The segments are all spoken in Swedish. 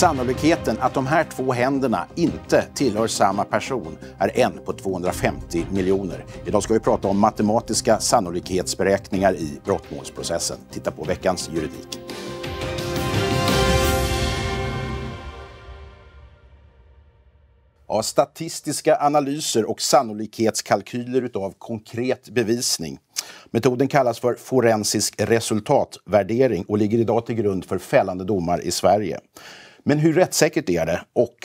Sannolikheten att de här två händerna inte tillhör samma person är en på 250 miljoner. Idag ska vi prata om matematiska sannolikhetsberäkningar i brottmålsprocessen. Titta på veckans juridik. Ja, statistiska analyser och sannolikhetskalkyler utav konkret bevisning. Metoden kallas för forensisk resultatvärdering och ligger idag till grund för fällande domar i Sverige. Men hur rättssäkert är det? Och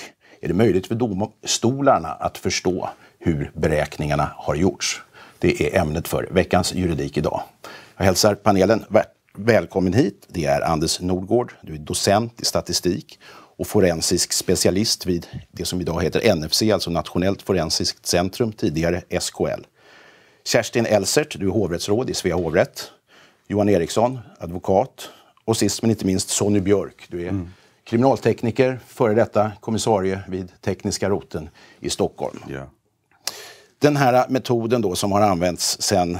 är det möjligt för domstolarna att förstå hur beräkningarna har gjorts? Det är ämnet för veckans juridik idag. Jag hälsar panelen välkommen hit. Det är Anders Nordgård. Du är docent i statistik och forensisk specialist vid det som idag heter NFC, alltså Nationellt forensiskt centrum, tidigare SKL. Kerstin Elsert, du är hovrättsråd i Svea hovrätt. Johan Eriksson, advokat. Och sist men inte minst Sonny Björk, du är mm kriminaltekniker, före detta kommissarie vid tekniska roten i Stockholm. Yeah. Den här metoden då som har använts sedan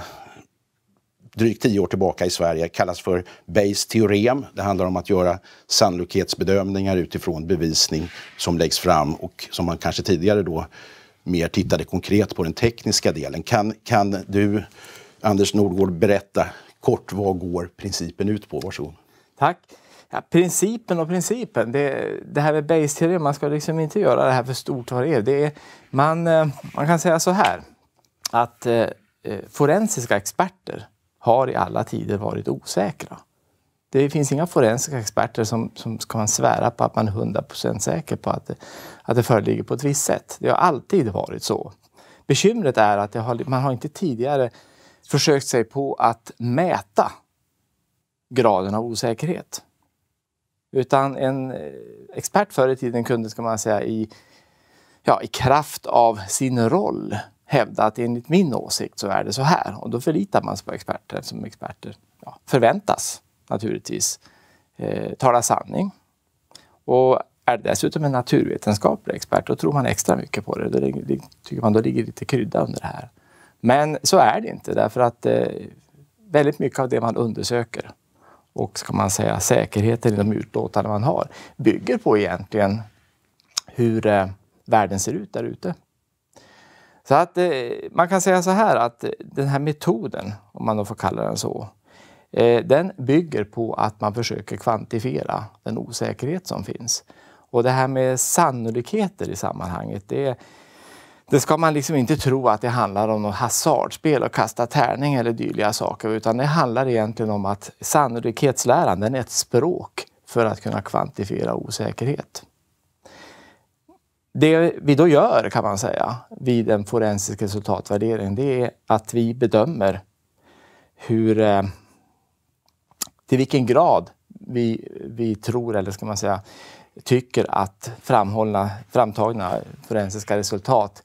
drygt tio år tillbaka i Sverige kallas för Bayes teorem. Det handlar om att göra sannolikhetsbedömningar utifrån bevisning som läggs fram och som man kanske tidigare då mer tittade konkret på den tekniska delen. Kan, kan du, Anders Nordgård, berätta kort vad går principen ut på? Varsågod. Tack. Ja, principen och principen. Det, det här med Bayes-teorin, man ska liksom inte göra det här för stort vad det är. Det är man, eh, man kan säga så här att eh, eh, forensiska experter har i alla tider varit osäkra. Det finns inga forensiska experter som, som ska man svära på att man är 100 säker på att det, att det föreligger på ett visst sätt. Det har alltid varit så. Bekymret är att har, man har inte tidigare försökt sig på att mäta graden av osäkerhet. Utan en eh, expert förr i tiden kunde, ska man säga, i, ja, i kraft av sin roll hävda att enligt min åsikt så är det så här. Och då förlitar man sig på experter som experter ja, förväntas naturligtvis eh, tala sanning. Och är det dessutom en naturvetenskaplig expert, då tror man extra mycket på det. Då tycker man då ligger lite krydda under det här. Men så är det inte, därför att eh, väldigt mycket av det man undersöker och ska man säga säkerheten i de utlåtanden man har bygger på egentligen hur eh, världen ser ut där ute. Så att eh, man kan säga så här att den här metoden, om man då får kalla den så, eh, den bygger på att man försöker kvantifiera den osäkerhet som finns. Och det här med sannolikheter i sammanhanget, det är det ska man liksom inte tro att det handlar om något hasardspel och kasta tärning eller dylika saker utan det handlar egentligen om att sannolikhetsläran den är ett språk för att kunna kvantifiera osäkerhet. Det vi då gör kan man säga vid en forensisk resultatvärdering det är att vi bedömer hur eh, till vilken grad vi, vi tror eller ska man säga tycker att framhållna, framtagna forensiska resultat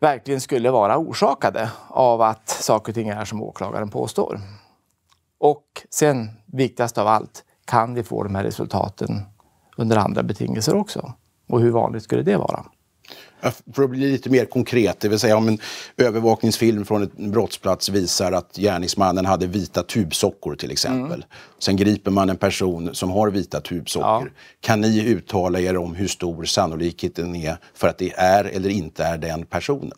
verkligen skulle vara orsakade av att saker och ting är som åklagaren påstår. Och sen, viktigast av allt, kan vi få de här resultaten under andra betingelser också? Och hur vanligt skulle det vara? För att bli lite mer konkret, det vill säga om en övervakningsfilm från en brottsplats visar att gärningsmannen hade vita tubsockor till exempel. Mm. Sen griper man en person som har vita tubsockor. Ja. Kan ni uttala er om hur stor sannolikheten är för att det är eller inte är den personen?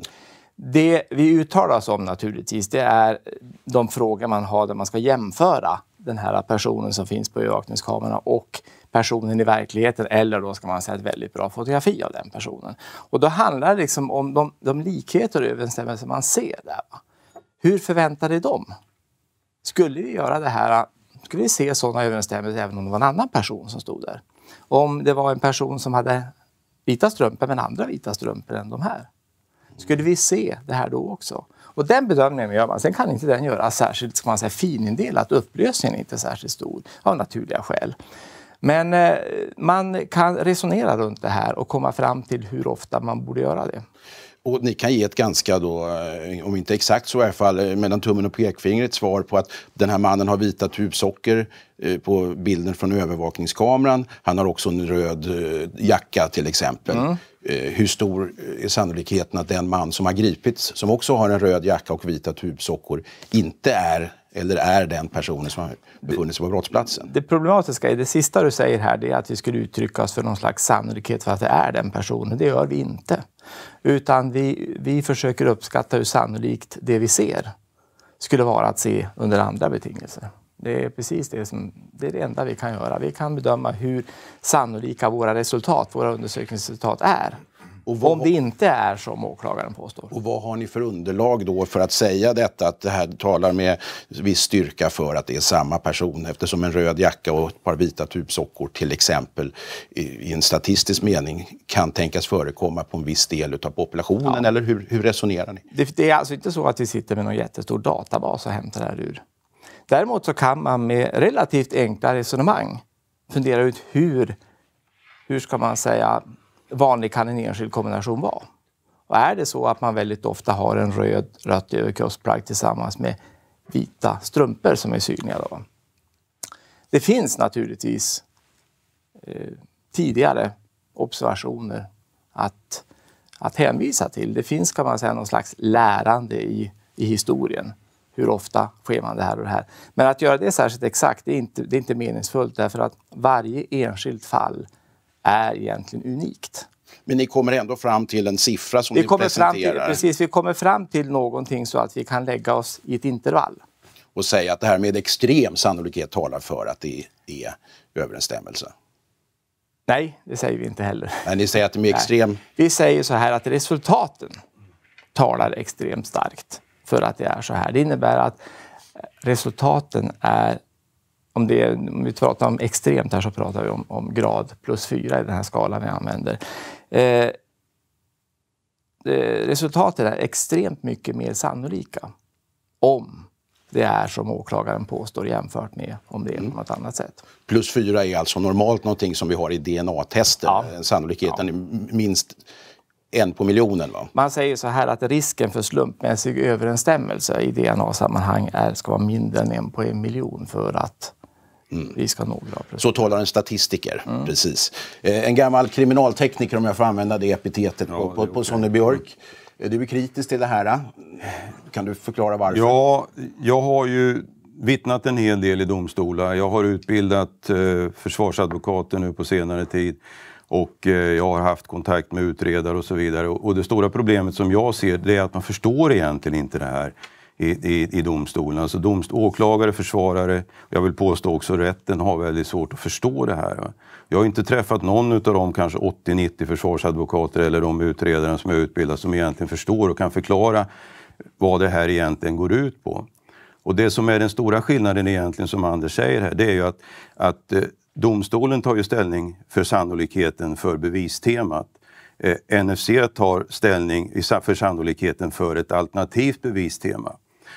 Det vi uttalar oss om naturligtvis, det är de frågor man har där man ska jämföra den här personen som finns på övervakningskameran och personen i verkligheten eller då ska man säga ett väldigt bra fotografi av den personen. Och då handlar det liksom om de, de likheter och överensstämmelser man ser där. Va? Hur förväntade de? Skulle vi göra det här, skulle vi se sådana överensstämmelser även om det var en annan person som stod där? Om det var en person som hade vita strumpor men andra vita strumpor än de här? Skulle vi se det här då också? Och den bedömningen gör man. Sen kan inte den göras särskilt ska man säga, finindelat. Upplösningen är inte särskilt stor av naturliga skäl. Men eh, man kan resonera runt det här och komma fram till hur ofta man borde göra det. Och ni kan ge ett ganska, då, eh, om inte exakt så i alla fall, eh, mellan tummen och pekfingret svar på att den här mannen har vita tubsocker eh, på bilden från övervakningskameran. Han har också en röd jacka till exempel. Mm. Hur stor är sannolikheten att den man som har gripits, som också har en röd jacka och vita tubsockor, inte är eller är den personen som har befunnit sig på brottsplatsen. Det problematiska i det sista du säger här det är att vi skulle uttrycka oss för någon slags sannolikhet för att det är den personen. Det gör vi inte. Utan vi, vi försöker uppskatta hur sannolikt det vi ser skulle vara att se under andra betingelser. Det är precis det som det, är det enda vi kan göra. Vi kan bedöma hur sannolika våra resultat, våra undersökningsresultat är vad, om det inte är som åklagaren påstår. Och vad har ni för underlag då för att säga detta, att det här talar med viss styrka för att det är samma person eftersom en röd jacka och ett par vita tubsockor till exempel i en statistisk mening kan tänkas förekomma på en viss del av populationen? Ja. Eller hur, hur, resonerar ni? Det, det är alltså inte så att vi sitter med någon jättestor databas och hämtar det här ur. Däremot så kan man med relativt enkla resonemang fundera ut hur, hur ska man säga, vanlig kan en enskild kombination vara? Och är det så att man väldigt ofta har en röd rött överkroppsplagg tillsammans med vita strumpor som är synliga då? Det finns naturligtvis eh, tidigare observationer att, att hänvisa till. Det finns kan man säga någon slags lärande i, i historien. Hur ofta sker man det här och det här? Men att göra det särskilt exakt, det är inte, det är inte meningsfullt därför att varje enskilt fall är egentligen unikt. Men ni kommer ändå fram till en siffra som vi ni kommer presenterar? Fram till, precis, vi kommer fram till någonting så att vi kan lägga oss i ett intervall. Och säga att det här med extrem sannolikhet talar för att det är överensstämmelse? Nej, det säger vi inte heller. Nej, ni säger att det är extrem... Nej. Vi säger så här att resultaten talar extremt starkt för att det är så här. Det innebär att resultaten är om, det, om vi pratar om extremt här så pratar vi om, om grad plus 4 i den här skalan vi använder. Eh, eh resultaten är extremt mycket mer sannolika om det är som åklagaren påstår jämfört med om det är på mm. något annat sätt. Plus 4 är alltså normalt någonting som vi har i DNA-tester. Ja. Eh, sannolikheten ja. är minst en på miljonen. Va? Man säger så här att risken för slumpmässig överensstämmelse i DNA-sammanhang ska vara mindre än en på en miljon för att Mm. Vi ska nog dra, Så talar en statistiker. Mm. Precis. Eh, en gammal kriminaltekniker, om jag får använda det epitetet, ja, på, på, på okay. Sonny Björk. Eh, du är kritisk till det här. Eh? Kan du förklara varför? Ja, jag har ju vittnat en hel del i domstolar. Jag har utbildat eh, försvarsadvokater nu på senare tid och eh, jag har haft kontakt med utredare och så vidare. Och, och det stora problemet som jag ser det är att man förstår egentligen inte det här i, i, i domstolen. Alltså domst åklagare, försvarare, jag vill påstå också rätten har väldigt svårt att förstå det här. Jag har inte träffat någon av de kanske 80-90 försvarsadvokater eller de utredare som är utbildade som egentligen förstår och kan förklara vad det här egentligen går ut på. Och det som är den stora skillnaden egentligen som Anders säger här, det är ju att, att eh, domstolen tar ju ställning för sannolikheten för bevistemat. Eh, NFC tar ställning för sannolikheten för ett alternativt bevistema.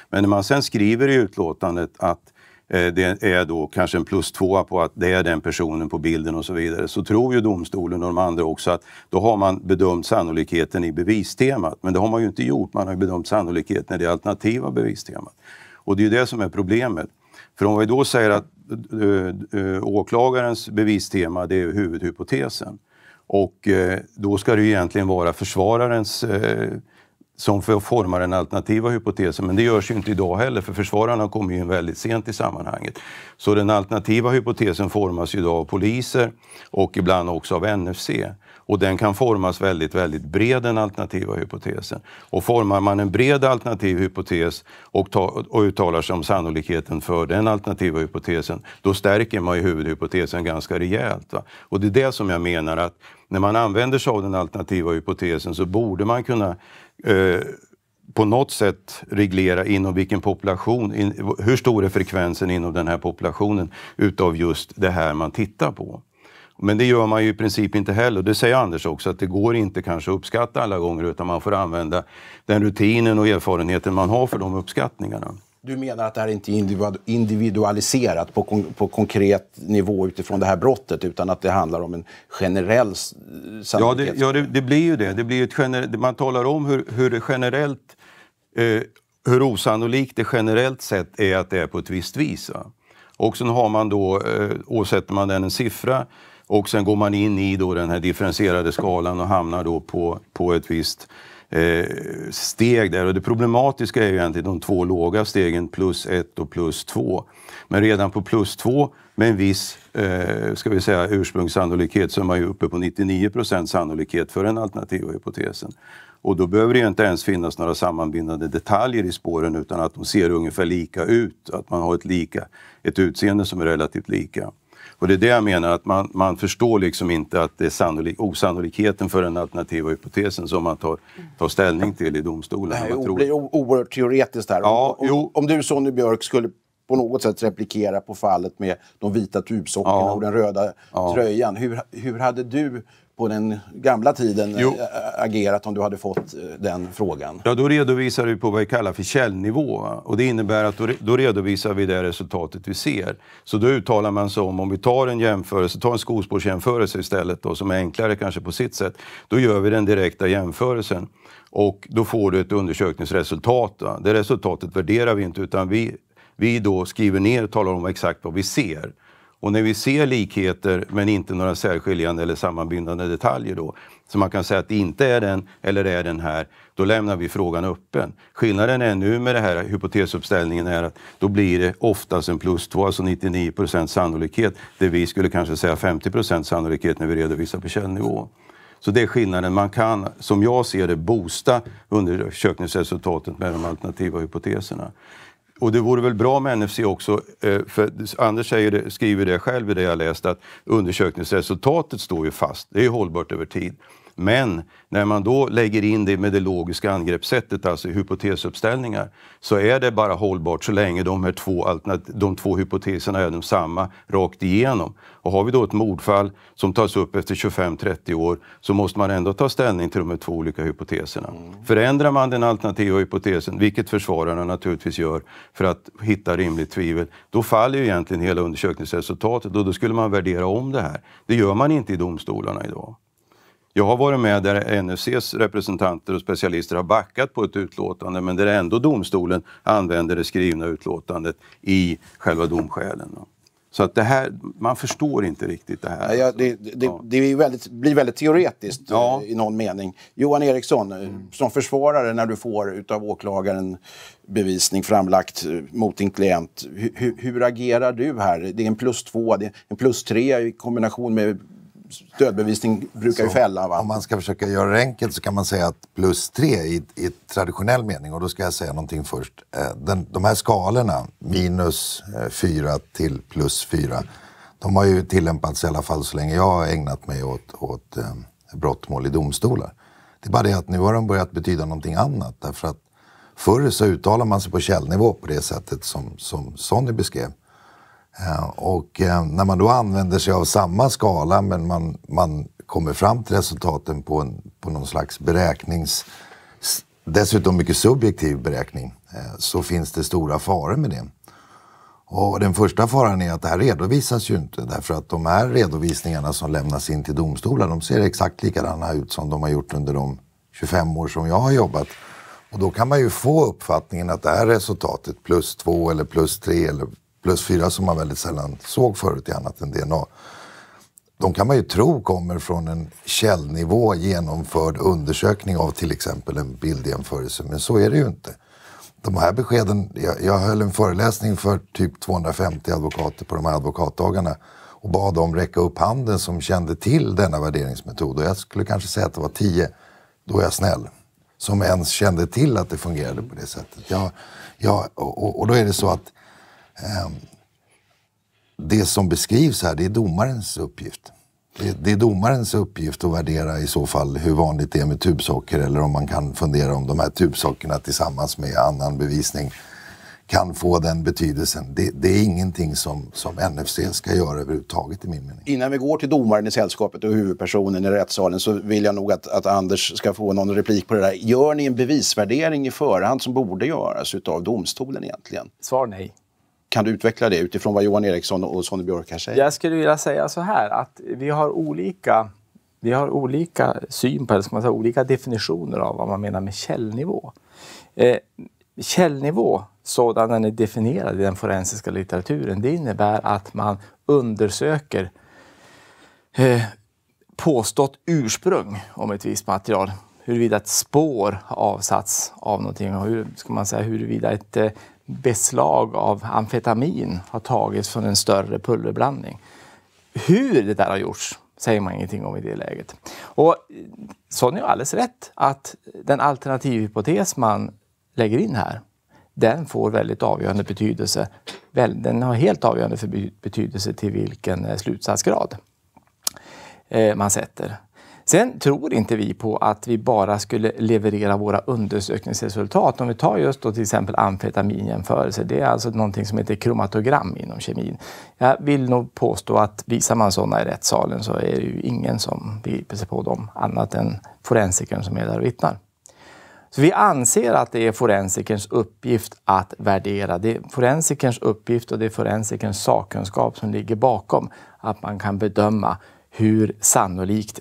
Men när man sen skriver i utlåtandet att eh, det är då kanske en plus tvåa på att det är den personen på bilden och så vidare, så tror ju domstolen och de andra också att då har man bedömt sannolikheten i bevistemat. Men det har man ju inte gjort, man har bedömt sannolikheten i det alternativa bevistemat. Och det är ju det som är problemet. För om vi då säger att äh, åklagarens bevistema, det är huvudhypotesen. Och äh, då ska det ju egentligen vara försvararens äh, som formar den alternativa hypotesen. Men det görs ju inte idag heller, för försvararna kommer ju in väldigt sent i sammanhanget. Så den alternativa hypotesen formas ju idag av poliser och ibland också av NFC. Och den kan formas väldigt, väldigt bred, den alternativa hypotesen. Och formar man en bred alternativ hypotes och, ta, och uttalar sig om sannolikheten för den alternativa hypotesen, då stärker man ju huvudhypotesen ganska rejält. Va? Och det är det som jag menar att när man använder sig av den alternativa hypotesen så borde man kunna eh, på något sätt reglera inom vilken population, in, hur stor är frekvensen inom den här populationen utav just det här man tittar på. Men det gör man ju i princip inte heller. Det säger Anders också, att det går inte kanske att uppskatta alla gånger utan man får använda den rutinen och erfarenheten man har för de uppskattningarna. Du menar att det här inte är individualiserat på, kon på konkret nivå utifrån det här brottet utan att det handlar om en generell Ja, det, ja det, det, blir ju det. det blir ett man talar om hur, hur generellt eh, hur osannolikt det generellt sett är att det är på ett visst vis. Va? Och sen har man då, eh, åsätter man den en siffra och sen går man in i då den här differentierade skalan och hamnar då på, på ett visst eh, steg där. Och det problematiska är ju egentligen de två låga stegen, plus ett och plus två. Men redan på plus två med en viss eh, ska vi säga, ursprungssannolikhet så är man ju uppe på 99 procent sannolikhet för den alternativa hypotesen. Och då behöver det ju inte ens finnas några sammanbindande detaljer i spåren utan att de ser ungefär lika ut, att man har ett, lika, ett utseende som är relativt lika. Och det är det jag menar, att man, man förstår liksom inte att det är sannolik, osannolikheten för den alternativa hypotesen som man tar, tar ställning till i domstolen. Det tror... blir oerhört teoretiskt här. Ja, om, om, om du, Sonny Björk, skulle på något sätt replikera på fallet med de vita tubsockorna ja. och den röda ja. tröjan. Hur, hur hade du på den gamla tiden jo. Eh, eh, agerat om du hade fått eh, den frågan? Ja, då redovisar vi på vad vi kallar för källnivå. Och det innebär att då, redovisar vi det resultatet vi ser. Så då uttalar man sig om, om vi tar en jämförelse, tar en skospårsjämförelse istället då, som är enklare kanske på sitt sätt. Då gör vi den direkta jämförelsen och då får du ett undersökningsresultat. Det resultatet värderar vi inte utan vi, vi då skriver ner och talar om exakt vad vi ser. Och när vi ser likheter men inte några särskiljande eller sammanbindande detaljer då, så man kan säga att det inte är den eller är den här, då lämnar vi frågan öppen. Skillnaden är nu med den här hypotesuppställningen är att då blir det oftast en plus 2, alltså 99 procents sannolikhet, där vi skulle kanske säga 50 procents sannolikhet när vi redovisar på källnivå. Så det är skillnaden. Man kan, som jag ser det, boosta undersökningsresultatet med de alternativa hypoteserna. Och det vore väl bra med NFC också, eh, för Anders säger, skriver det själv i det jag läst, att undersökningsresultatet står ju fast. Det är hållbart över tid. Men när man då lägger in det med det logiska angreppssättet, alltså hypotesuppställningar, så är det bara hållbart så länge de, här två, de två hypoteserna är de samma rakt igenom. Och har vi då ett mordfall som tas upp efter 25-30 år så måste man ändå ta ställning till de här två olika hypoteserna. Mm. Förändrar man den alternativa hypotesen, vilket försvararna naturligtvis gör för att hitta rimligt tvivel, då faller ju egentligen hela undersökningsresultatet och då skulle man värdera om det här. Det gör man inte i domstolarna idag. Jag har varit med där NFCs representanter och specialister har backat på ett utlåtande men där ändå domstolen använder det skrivna utlåtandet i själva domskälen. Så att det här, man förstår inte riktigt det här. Ja, det, det, ja. det alltså. väldigt, blir väldigt teoretiskt ja. Eh, i någon mening. Johan Eriksson, eh, mm. som försvarare när du får utav åklagaren bevisning framlagt eh, mot din klient. Hur, hur, agerar du här? Det är en plus två, det är en plus tre i kombination med stödbevisning brukar ju fälla. Va? Om man ska försöka göra det enkelt så kan man säga att plus tre i, i traditionell mening, och då ska jag säga någonting först. Eh, den, de här skalorna, minus eh, fyra till plus fyra, de har ju tillämpats i alla fall så länge jag har ägnat mig åt, åt eh, brottmål i domstolar. Det är bara det att nu har de börjat betyda någonting annat därför att förr så uttalade man sig på källnivå på det sättet som, som Sonny beskrev. Eh, och eh, när man då använder sig av samma skala men man, man kommer fram till resultaten på, en, på någon slags beräknings... Dessutom mycket subjektiv beräkning, eh, så finns det stora faror med det. Och den första faran är att det här redovisas ju inte därför att de här redovisningarna som lämnas in till domstolar de ser exakt likadana ut som de har gjort under de 25 år som jag har jobbat. Och då kan man ju få uppfattningen att det här resultatet plus 2 eller plus 3 eller plus 4 som man väldigt sällan såg förut i annat än DNA. De kan man ju tro kommer från en källnivå genomförd undersökning av till exempel en bildjämförelse, men så är det ju inte. De här beskeden, jag, jag höll en föreläsning för typ 250 advokater på de här advokatdagarna och bad dem räcka upp handen som kände till denna värderingsmetod och jag skulle kanske säga att det var tio. då är jag snäll, som ens kände till att det fungerade på det sättet. Jag, jag, och, och då är det så att Ehm, det som beskrivs här, det är domarens uppgift. Det, är domarens uppgift att värdera i så fall hur vanligt det är med tubsocker eller om man kan fundera om de här tubsockerna tillsammans med annan bevisning kan få den betydelsen. Det, det, är ingenting som, som NFC ska göra överhuvudtaget i min mening. Innan vi går till domaren i sällskapet och huvudpersonen i rättssalen så vill jag nog att, att Anders ska få någon replik på det där. Gör ni en bevisvärdering i förhand som borde göras utav domstolen egentligen? Svar nej. Kan du utveckla det utifrån vad Johan Eriksson och Sonny Björk här säger? Jag skulle vilja säga så här att vi har olika, vi har olika syn på, eller ska man säga, olika definitioner av vad man menar med källnivå. Eh, källnivå, sådan den är definierad i den forensiska litteraturen, det innebär att man undersöker eh, påstått ursprung om ett visst material huruvida ett spår har avsatts av någonting och hur, ska man säga, huruvida ett eh, beslag av amfetamin har tagits från en större pulverblandning. Hur det där har gjorts säger man ingenting om i det läget. Och Sonja har alldeles rätt att den alternativhypotes man lägger in här, den får väldigt avgörande betydelse. Den har helt avgörande betydelse till vilken eh, slutsatsgrad eh, man sätter. Sen tror inte vi på att vi bara skulle leverera våra undersökningsresultat. Om vi tar just då till exempel amfetaminjämförelse, det är alltså någonting som heter kromatogram inom kemin. Jag vill nog påstå att visar man sådana i rättssalen så är det ju ingen som begriper sig på dem annat än forensikern som är där och vittnar. Så vi anser att det är forensikerns uppgift att värdera. Det är forensikerns uppgift och det är forensikerns sakkunskap som ligger bakom att man kan bedöma hur sannolikt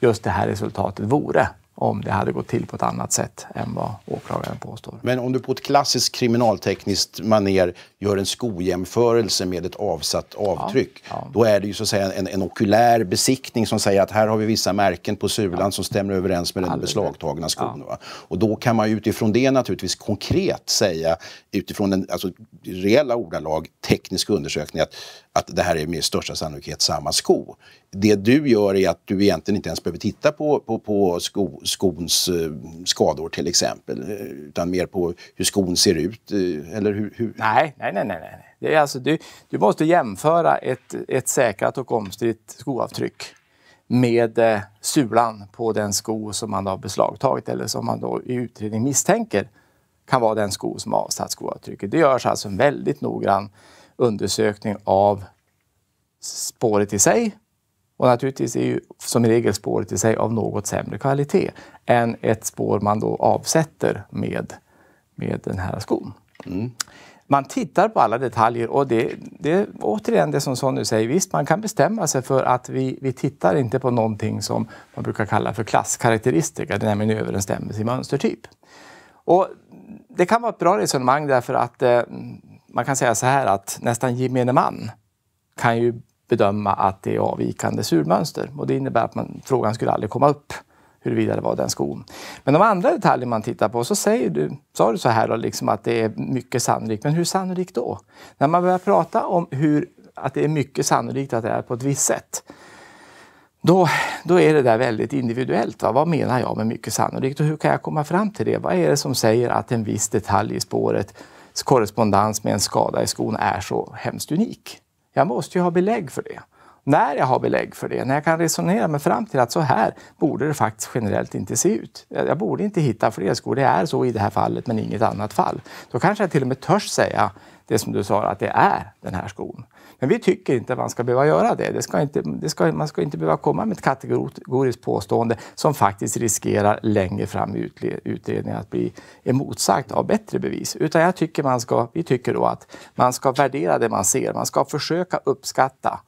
just det här resultatet vore om det hade gått till på ett annat sätt än vad åklagaren påstår. Men om du på ett klassiskt kriminaltekniskt maner gör en skojämförelse med ett avsatt avtryck, ja, ja. då är det ju så att säga en, en okulär besiktning som säger att här har vi vissa märken på sulan ja. som stämmer överens med den Alldeles. beslagtagna skon. Och då kan man utifrån det naturligtvis konkret säga, utifrån en, alltså, reella ordalag, teknisk undersökning, att att det här är med största sannolikhet samma sko. Det du gör är att du egentligen inte ens behöver titta på, på, på sko, skons eh, skador till exempel, utan mer på hur skon ser ut, eh, eller hur? hur... Nej, nej, nej, nej. nej. Det är alltså, du, du måste jämföra ett, ett säkrat och omstritt skoavtryck med eh, sulan på den sko som man har beslagtagit eller som man då i utredning misstänker kan vara den sko som har avsatt skoavtrycket. Det görs alltså en väldigt noggrann undersökning av spåret i sig. Och naturligtvis är ju som regel spåret i sig av något sämre kvalitet än ett spår man då avsätter med, med den här skon. Mm. Man tittar på alla detaljer och det, det återigen det som Sonny säger. Visst, man kan bestämma sig för att vi, vi tittar inte på någonting som man brukar kalla för klasskaraktäristika, nämligen överensstämmelse i mönstertyp. Och det kan vara ett bra resonemang därför att eh, man kan säga så här att nästan gemene man kan ju bedöma att det är avvikande surmönster och det innebär att man, frågan skulle aldrig komma upp huruvida det var den skon. Men de andra detaljer man tittar på så säger du, sa du så här då, liksom att det är mycket sannolikt. Men hur sannolikt då? När man börjar prata om hur, att det är mycket sannolikt att det är på ett visst sätt då, då är det där väldigt individuellt. Va? Vad menar jag med mycket sannolikt och hur kan jag komma fram till det? Vad är det som säger att en viss detalj i spåret korrespondens med en skada i skon är så hemskt unik. Jag måste ju ha belägg för det. När jag har belägg för det, när jag kan resonera mig fram till att så här borde det faktiskt generellt inte se ut. Jag borde inte hitta fler skor. Det är så i det här fallet, men inget annat fall. Då kanske jag till och med törs säga det som du sa, att det är den här skon. Men vi tycker inte att man ska behöva göra det. det, ska inte, det ska, man ska inte behöva komma med ett kategoriskt påstående som faktiskt riskerar längre fram i utredningen att bli emotsagt av bättre bevis. Utan jag tycker man ska, vi tycker då att man ska värdera det man ser. Man ska försöka uppskatta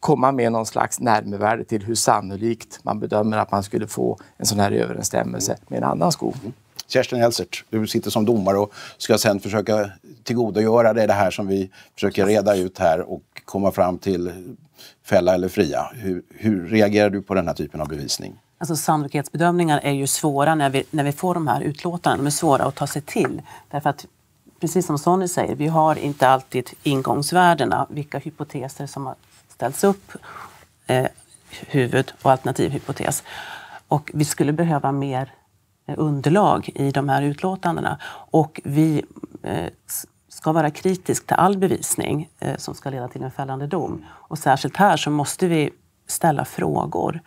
komma med någon slags närmevärde till hur sannolikt man bedömer att man skulle få en sån här överensstämmelse med en annan skog. Kerstin Elsert, du sitter som domare och ska sen försöka tillgodogöra dig det här som vi försöker reda ut här och komma fram till fälla eller fria. Hur, hur reagerar du på den här typen av bevisning? Alltså sannolikhetsbedömningar är ju svåra när vi, när vi får de här utlåtandena. De är svåra att ta sig till. Därför att, precis som Sonny säger, vi har inte alltid ingångsvärdena, vilka hypoteser som har ställts upp, eh, huvud och alternativhypotes. Och vi skulle behöva mer underlag i de här utlåtandena. Och vi eh, ska vara kritiska till all bevisning eh, som ska leda till en fällande dom. Och särskilt här så måste vi ställa frågor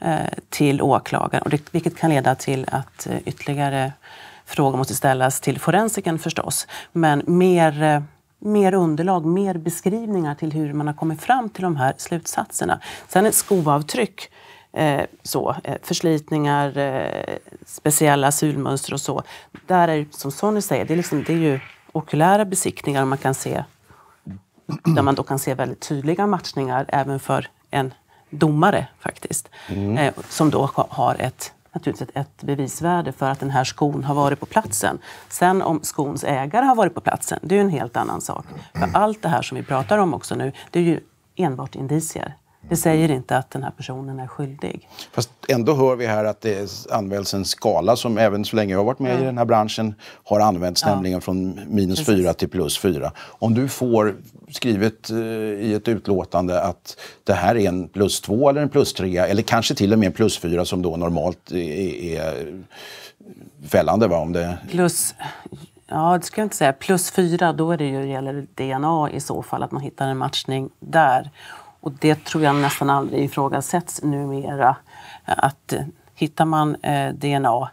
eh, till åklagaren, vilket kan leda till att ytterligare frågor måste ställas till forensiken förstås. Men mer, mer underlag, mer beskrivningar till hur man har kommit fram till de här slutsatserna. Sen ett skoavtryck eh, så, eh, förslitningar, eh, speciella asylmönster och så. Där är som Sonny säger, det är, liksom, det är ju okulära besiktningar man kan se, där man då kan se väldigt tydliga matchningar även för en domare faktiskt. Mm. Eh, som då har ett naturligtvis ett bevisvärde för att den här skon har varit på platsen. Sen om skons ägare har varit på platsen, det är en helt annan sak. För allt det här som vi pratar om också nu, det är ju enbart indicier. Det säger inte att den här personen är skyldig. Fast ändå hör vi här att det används en skala som även så länge jag har varit med mm. i den här branschen har använts, ja. nämligen från minus Precis. 4 till plus 4. Om du får skrivet eh, i ett utlåtande att det här är en plus 2 eller en plus 3 eller kanske till och med en plus 4 som då normalt är, är eh, fällande. Va? Om det... Plus... Ja, det skulle jag inte säga. Plus 4, då är det ju, gäller DNA i så fall, att man hittar en matchning där. Och det tror jag nästan aldrig ifrågasätts numera. Att hittar man eh, DNA,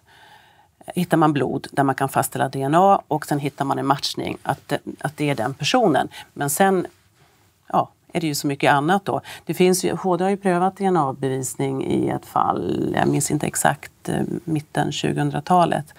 hittar man blod där man kan fastställa DNA och sen hittar man en matchning, att, eh, att det är den personen. Men sen ja, är det ju så mycket annat då. Det finns ju, HD har ju prövat DNA-bevisning i ett fall, jag minns inte exakt, eh, mitten 2000-talet.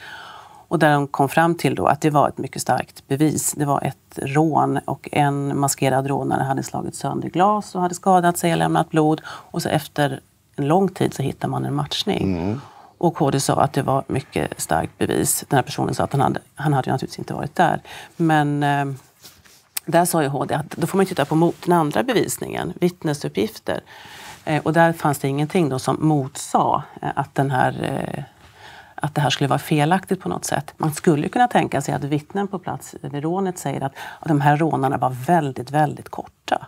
Och där de kom fram till då att det var ett mycket starkt bevis. Det var ett rån och en maskerad rånare hade slagit sönder glas och hade skadat sig och lämnat blod. Och så efter en lång tid så hittar man en matchning. Mm. Och HD sa att det var mycket starkt bevis. Den här personen sa att han hade, han hade ju naturligtvis inte varit där. Men eh, där sa ju HD att då får man titta på mot den andra bevisningen, vittnesuppgifter. Eh, och där fanns det ingenting då som motsa eh, att den här eh, att det här skulle vara felaktigt på något sätt. Man skulle kunna tänka sig att vittnen på plats vid rånet säger att de här rånarna var väldigt, väldigt korta.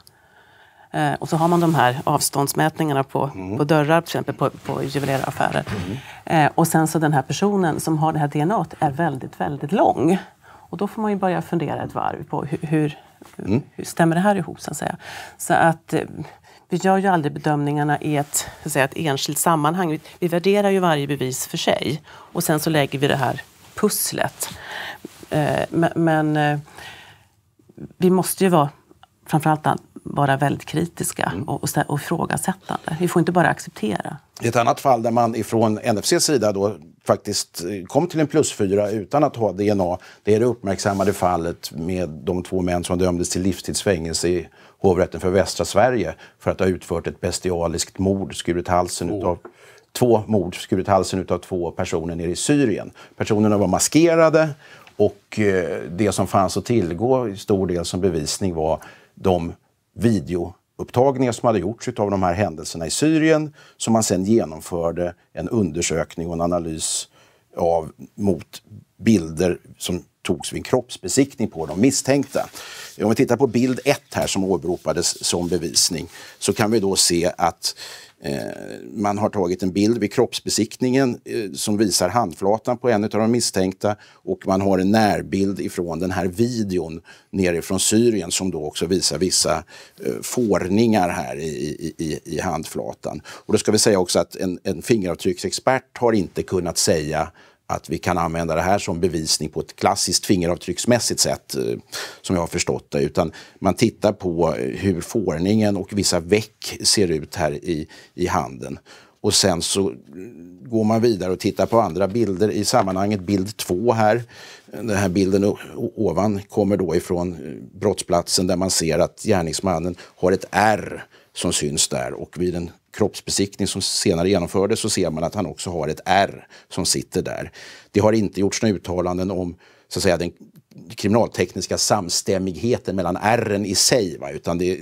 Eh, och så har man de här avståndsmätningarna på, mm. på dörrar, till exempel på, på juveleraffärer. Mm. Eh, och sen så den här personen som har det här DNA är väldigt, väldigt lång. Och då får man ju börja fundera ett varv på hur, hur, mm. hur stämmer det här ihop? Så att, säga. Så att eh, vi gör ju aldrig bedömningarna i ett, så att säga, ett enskilt sammanhang. Vi, vi värderar ju varje bevis för sig och sen så lägger vi det här pusslet. Eh, men eh, vi måste ju vara, framförallt vara väldigt kritiska mm. och, och, och ifrågasättande. Vi får inte bara acceptera. I ett annat fall där man ifrån NFCs sida då faktiskt eh, kom till en plusfyra utan att ha DNA, det är det uppmärksammade fallet med de två män som dömdes till livstidsfängelse i hovrätten för västra Sverige för att ha utfört ett bestialiskt mord, skurit halsen oh. utav två mord, skurit halsen av två personer nere i Syrien. Personerna var maskerade och eh, det som fanns att tillgå i stor del som bevisning var de videoupptagningar som hade gjorts av de här händelserna i Syrien som man sen genomförde en undersökning och en analys av mot bilder som togs vid en kroppsbesiktning på de misstänkta. Om vi tittar på bild 1 här som åberopades som bevisning så kan vi då se att eh, man har tagit en bild vid kroppsbesiktningen eh, som visar handflatan på en av de misstänkta och man har en närbild ifrån den här videon nerifrån Syrien som då också visar vissa eh, fårningar här i, i, i handflatan. Och då ska vi säga också att en, en fingeravtrycksexpert har inte kunnat säga att vi kan använda det här som bevisning på ett klassiskt fingeravtrycksmässigt sätt eh, som jag har förstått det. Utan man tittar på eh, hur fårningen och vissa veck ser ut här i, i handen. Och sen så mm, går man vidare och tittar på andra bilder i sammanhanget. Bild två här, den här bilden ovan kommer då ifrån eh, brottsplatsen där man ser att gärningsmannen har ett R som syns där och vid en kroppsbesiktning som senare genomfördes så ser man att han också har ett R som sitter där. Det har inte gjorts några uttalanden om så att säga, den kriminaltekniska samstämmigheten mellan R'n i sig. Va? Utan det,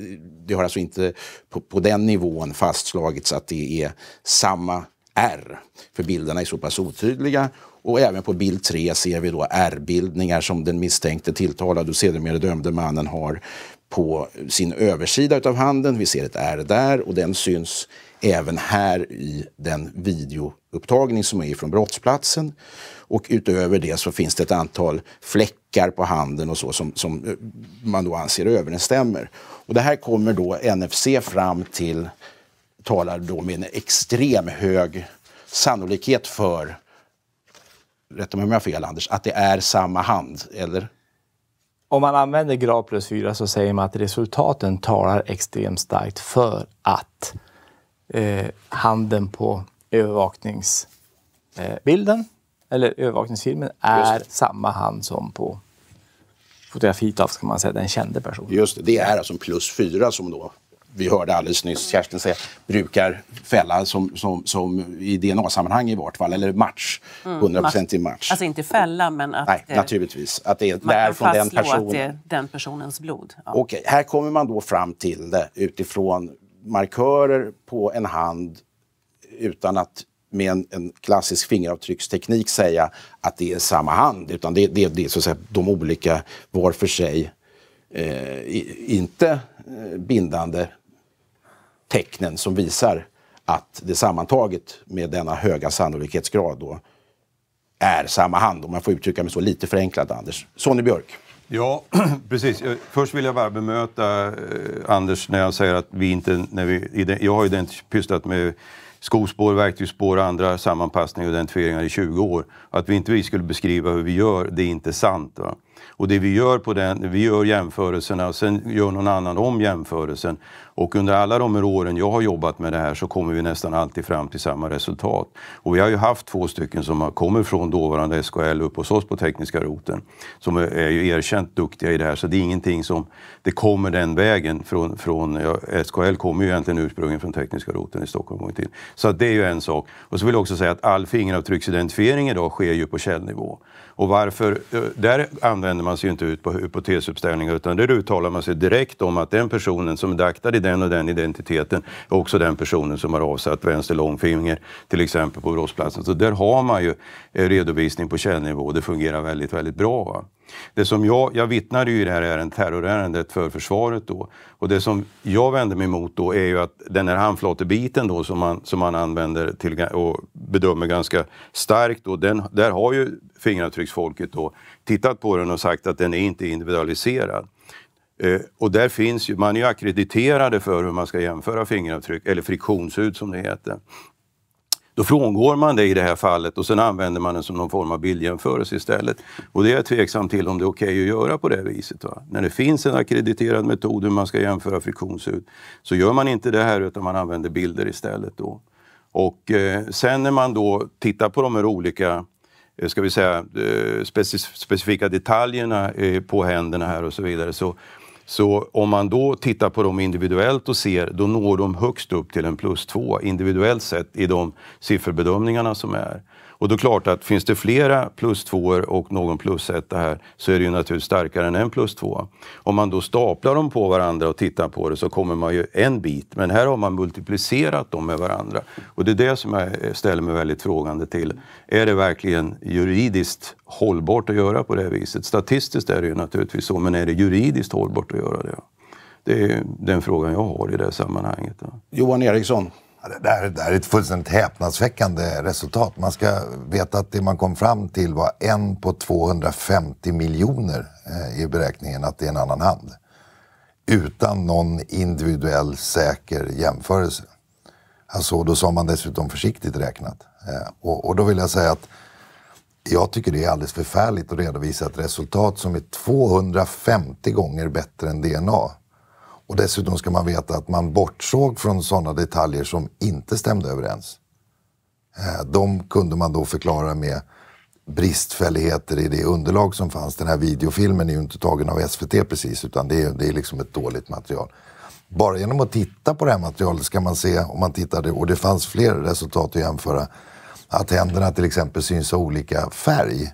det har alltså inte på, på, den nivån fastslagits att det är samma R. För bilderna är så pass otydliga. Och även på bild 3 ser vi då R-bildningar som den misstänkte tilltalade och sedermera dömde mannen har på sin översida av handen. Vi ser ett R där och den syns även här i den videoupptagning som är från brottsplatsen. Och utöver det så finns det ett antal fläckar på handen och så som, som eh, man då anser överensstämmer. Och det här kommer då NFC fram till, talar då med en extrem hög sannolikhet för, rätta mig om jag har fel Anders, att det är samma hand, eller? Om man använder grad plus 4 så säger man att resultaten talar extremt starkt för att eh, handen på övervakningsbilden eller övervakningsfilmen är samma hand som på fotografiet av man säga, den kände personen. Just det, det är alltså en plus fyra som då vi hörde alldeles nyss Kerstin säga, brukar fälla som, som, som i DNA-sammanhang i vart fall, eller match. 100% mm, i match. Alltså inte fälla, men att, Nej, det, eh, naturligtvis. att det är man där kan från den personen. att det är den personens blod. Ja. Okej, okay, här kommer man då fram till det utifrån markörer på en hand utan att med en, en, klassisk fingeravtrycksteknik säga att det är samma hand, utan det, det, det är så att säga de olika var för sig eh, inte eh, bindande tecknen som visar att det sammantaget med denna höga sannolikhetsgrad då är samma hand, om man får uttrycka mig så lite förenklat, Anders. Sonny Björk. Ja, precis. Eh, först vill jag bara bemöta eh, Anders när han säger att vi inte... När vi, jag har ju pysslat med skospår, verktygsspår och andra sammanpassningar och identifieringar i 20 år. Att vi inte vi skulle beskriva hur vi gör, det är inte sant. Va? Och det vi gör på den, vi gör jämförelserna och sen gör någon annan om jämförelsen. Och under alla de åren jag har jobbat med det här så kommer vi nästan alltid fram till samma resultat. Och vi har ju haft två stycken som kommer från dåvarande SKL upp hos oss på tekniska roten som är ju erkänt duktiga i det här. Så det är ingenting som det kommer den vägen från, från ja, SKL kommer ju egentligen ursprungligen från tekniska roten i Stockholm gång till. Så det är ju en sak. Och så vill jag också säga att all fingeravtrycksidentifiering idag sker ju på källnivå. Och varför? Eh, där använder man sig ju inte ut på hypotesuppställningar utan där uttalar man sig direkt om att den personen som är daktad i den och den identiteten. Också den personen som har avsatt vänster långfinger till exempel på brottsplatsen. Så där har man ju eh, redovisning på källnivå och det fungerar väldigt, väldigt bra. Va? Det som jag, jag vittnade ju i det här ärendet, terrorärendet för försvaret då. Och det som jag vänder mig emot då är ju att den här handflatebiten då som man, som man använder till, och bedömer ganska starkt då, den, där har ju fingeravtrycksfolket då tittat på den och sagt att den är inte individualiserad. Eh, och där finns ju, man är ju akkrediterade för hur man ska jämföra fingeravtryck, eller friktionsut som det heter. Då frångår man det i det här fallet och sen använder man den som någon form av bildjämförelse istället. Och det är jag tveksam till om det är okej okay att göra på det viset. Va? När det finns en akkrediterad metod hur man ska jämföra friktionshud, så gör man inte det här utan man använder bilder istället. Då. Och eh, sen när man då tittar på de här olika eh, ska vi säga, eh, specifika detaljerna på händerna här och så vidare så så om man då tittar på dem individuellt och ser, då når de högst upp till en plus två individuellt sett i de sifferbedömningarna som är. Och då är klart att finns det flera plus tvåor och någon plus etta här så är det ju naturligtvis starkare än en plus tvåa. Om man då staplar dem på varandra och tittar på det så kommer man ju en bit. Men här har man multiplicerat dem med varandra. Och det är det som jag ställer mig väldigt frågande till. Är det verkligen juridiskt hållbart att göra på det viset? Statistiskt är det ju naturligtvis så, men är det juridiskt hållbart att göra det? Det är den frågan jag har i det här sammanhanget. Johan Eriksson, det här, det här är ett fullständigt häpnadsväckande resultat. Man ska veta att det man kom fram till var en på 250 miljoner eh, i beräkningen att det är en annan hand. Utan någon individuell säker jämförelse. Alltså, då sa man dessutom försiktigt räknat. Eh, och, och då vill jag säga att jag tycker det är alldeles förfärligt att redovisa ett resultat som är 250 gånger bättre än DNA och dessutom ska man veta att man bortsåg från sådana detaljer som inte stämde överens. Eh, de kunde man då förklara med bristfälligheter i det underlag som fanns. Den här videofilmen är ju inte tagen av SVT precis, utan det är, det är liksom ett dåligt material. Bara genom att titta på det här materialet ska man se, om man tittade, och det fanns fler resultat att jämföra, att händerna till exempel syns av olika färg.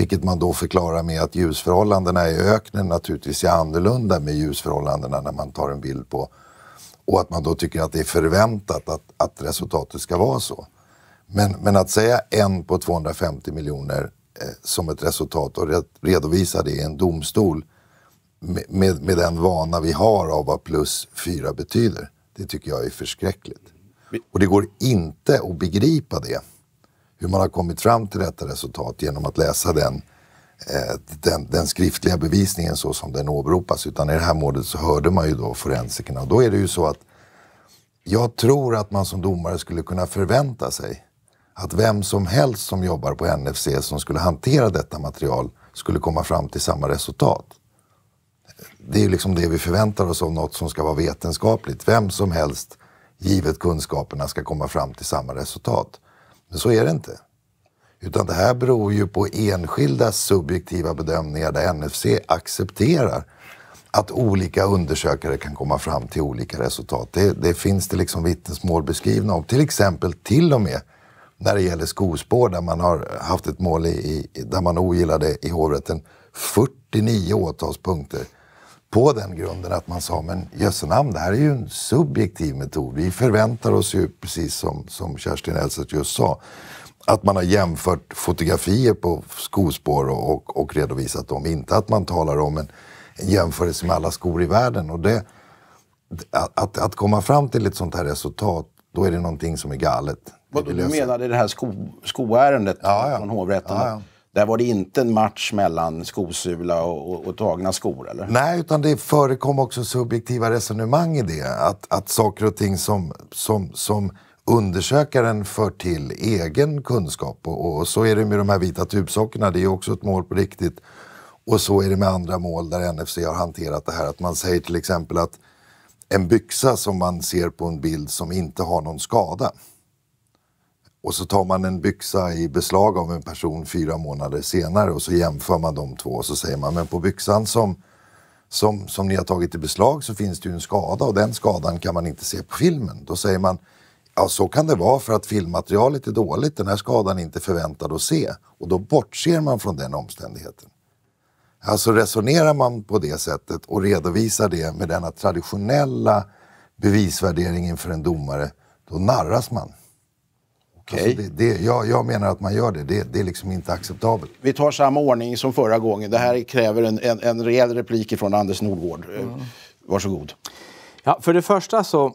Vilket man då förklarar med att ljusförhållandena i öknen naturligtvis är annorlunda med ljusförhållandena när man tar en bild på och att man då tycker att det är förväntat att, att resultatet ska vara så. Men, men att säga en på 250 miljoner eh, som ett resultat och redovisa det i en domstol med, med, med, den vana vi har av vad plus fyra betyder, det tycker jag är förskräckligt. Och det går inte att begripa det hur man har kommit fram till detta resultat genom att läsa den, eh, den, den skriftliga bevisningen så som den åberopas. Utan i det här målet så hörde man ju då forensikerna. Och då är det ju så att jag tror att man som domare skulle kunna förvänta sig att vem som helst som jobbar på NFC som skulle hantera detta material skulle komma fram till samma resultat. Det är ju liksom det vi förväntar oss av något som ska vara vetenskapligt. Vem som helst, givet kunskaperna, ska komma fram till samma resultat. Men så är det inte. Utan det här beror ju på enskilda subjektiva bedömningar där NFC accepterar att olika undersökare kan komma fram till olika resultat. Det, det finns det liksom vittnesmål beskrivna om. Till exempel till och med när det gäller skospår där man har haft ett mål i, där man ogillade i hovrätten 49 åtalspunkter på den grunden att man sa, men jösse namn, det här är ju en subjektiv metod. Vi förväntar oss ju, precis som, som Kerstin Elset just sa, att man har jämfört fotografier på skospår och, och, och redovisat dem. Inte att man talar om en, en jämförelse med alla skor i världen. Och det, att, att komma fram till ett sånt här resultat, då är det någonting som är galet. Vad du menar det här sko, skoärendet ja, ja. från hovrätten? Ja, där var det inte en match mellan skosula och, och, tagna skor? Eller? Nej, utan det förekom också subjektiva resonemang i det. Att, att saker och ting som, som, som undersökaren för till egen kunskap. Och, och så är det med de här vita tubsockorna, det är också ett mål på riktigt. Och så är det med andra mål där NFC har hanterat det här. Att man säger till exempel att en byxa som man ser på en bild som inte har någon skada och så tar man en byxa i beslag av en person fyra månader senare och så jämför man de två och så säger man men på byxan som, som, som ni har tagit i beslag så finns det ju en skada och den skadan kan man inte se på filmen. Då säger man ja så kan det vara för att filmmaterialet är dåligt, den här skadan är inte förväntad att se och då bortser man från den omständigheten. Alltså resonerar man på det sättet och redovisar det med denna traditionella bevisvärdering inför en domare, då narras man. Okay. Alltså det, det, jag, jag, menar att man gör det. det. Det, är liksom inte acceptabelt. Vi tar samma ordning som förra gången. Det här kräver en, en, en rejäl replik från Anders Nordgård. Mm. Varsågod. Ja, för det första så,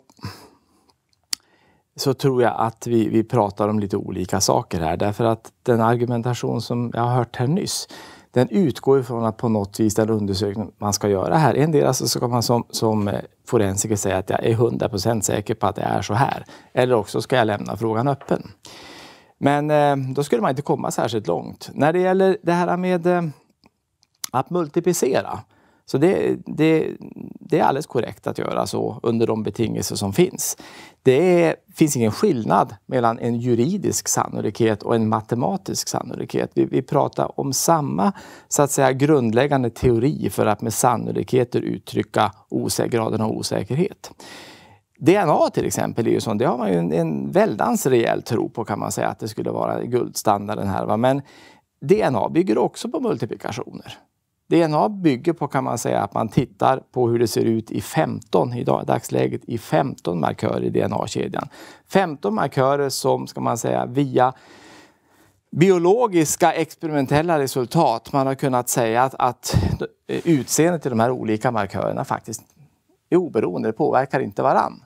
så tror jag att vi, vi pratar om lite olika saker här. Därför att den argumentation som jag har hört här nyss den utgår ifrån att på något vis den undersökning man ska göra här, endera så ska man som, som eh, forensiker säga att jag är 100 säker på att det är så här. Eller också ska jag lämna frågan öppen. Men eh, då skulle man inte komma särskilt långt. När det gäller det här med eh, att multiplicera så det, det, det, är alldeles korrekt att göra så under de betingelser som finns. Det är, finns ingen skillnad mellan en juridisk sannolikhet och en matematisk sannolikhet. Vi, vi pratar om samma så att säga, grundläggande teori för att med sannolikheter uttrycka graden av osäkerhet. DNA till exempel, är ju sånt, det har man ju en, en väldans rejäl tro på kan man säga att det skulle vara guldstandarden här. Va? Men DNA bygger också på multiplikationer. DNA bygger på kan man säga att man tittar på hur det ser ut i 15 i dagsläget i 15 markörer i DNA-kedjan. 15 markörer som ska man säga via biologiska experimentella resultat man har kunnat säga att, att utseendet i de här olika markörerna faktiskt är oberoende, det påverkar inte varandra.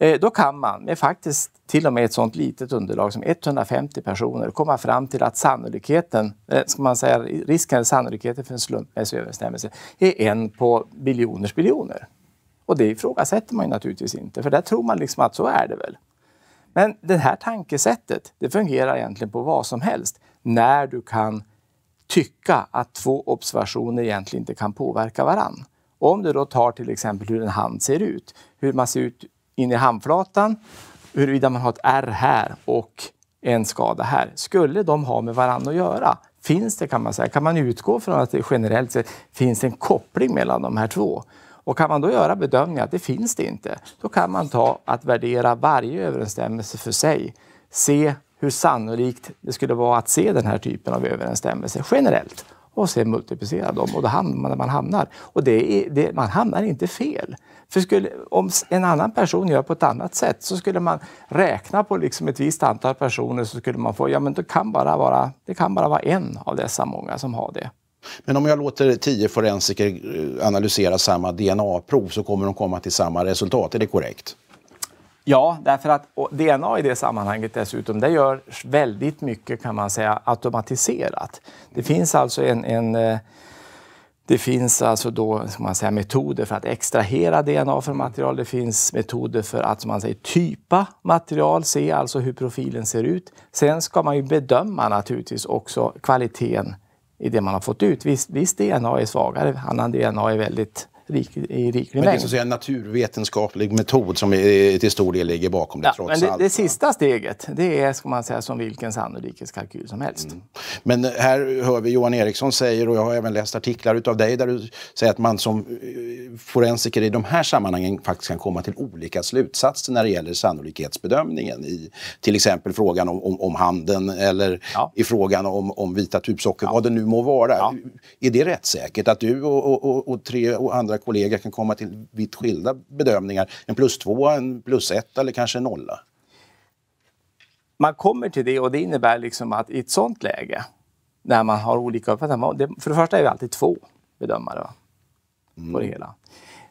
Eh, då kan man med faktiskt till och med ett sådant litet underlag som 150 personer komma fram till att sannolikheten, eh, ska man säga risken eller sannolikheten för en slumpmässig överensstämmelse är en på biljoners biljoner. Och det ifrågasätter man ju naturligtvis inte, för där tror man liksom att så är det väl. Men det här tankesättet, det fungerar egentligen på vad som helst. När du kan tycka att två observationer egentligen inte kan påverka varann. Om du då tar till exempel hur en hand ser ut, hur man ser ut in i handflatan, huruvida man har ett R här och en skada här. Skulle de ha med varandra att göra? Finns det kan man säga? Kan man utgå från att det generellt sett finns en koppling mellan de här två? Och kan man då göra bedömningen att det finns det inte, då kan man ta att värdera varje överensstämmelse för sig. Se hur sannolikt det skulle vara att se den här typen av överensstämmelse generellt och sen multiplicera dem och då hamnar man där man hamnar. Och det är, det, man hamnar inte fel. För skulle, om en annan person gör på ett annat sätt så skulle man räkna på liksom ett visst antal personer så skulle man få, ja men det kan bara vara, det kan bara vara en av dessa många som har det. Men om jag låter tio forensiker eh, analysera samma DNA-prov så kommer de komma till samma resultat, är det korrekt? Ja, därför att DNA i det sammanhanget dessutom, det gör väldigt mycket kan man säga automatiserat. Det finns alltså en, en eh, det finns alltså då, som man säger, metoder för att extrahera DNA från material. Det finns metoder för att som man säger, typa material, se alltså hur profilen ser ut. Sen ska man ju bedöma naturligtvis också kvaliteten i det man har fått ut. Visst, visst DNA är svagare, annan DNA är väldigt rik, i riklig Men det är så en naturvetenskaplig metod som till stor del ligger bakom det ja, trots men det, allt. Det sista steget, det är ska man säga som vilken sannolikhetskalkyl som helst. Mm. Men här hör vi Johan Eriksson säger, och jag har även läst artiklar av dig där du säger att man som eh, forensiker i de här sammanhangen faktiskt kan komma till olika slutsatser när det gäller sannolikhetsbedömningen i till exempel frågan om, om, om handeln eller ja. i frågan om, om vita tubsocker, ja. vad det nu må vara. Ja. Är det rättssäkert att du och, och, och tre och andra kollegor kan komma till vitt skilda bedömningar. En plus två, en plus ett eller kanske en nolla. Man kommer till det och det innebär liksom att i ett sånt läge när man har olika uppfattningar. För det första är det alltid två bedömare va? på mm. det hela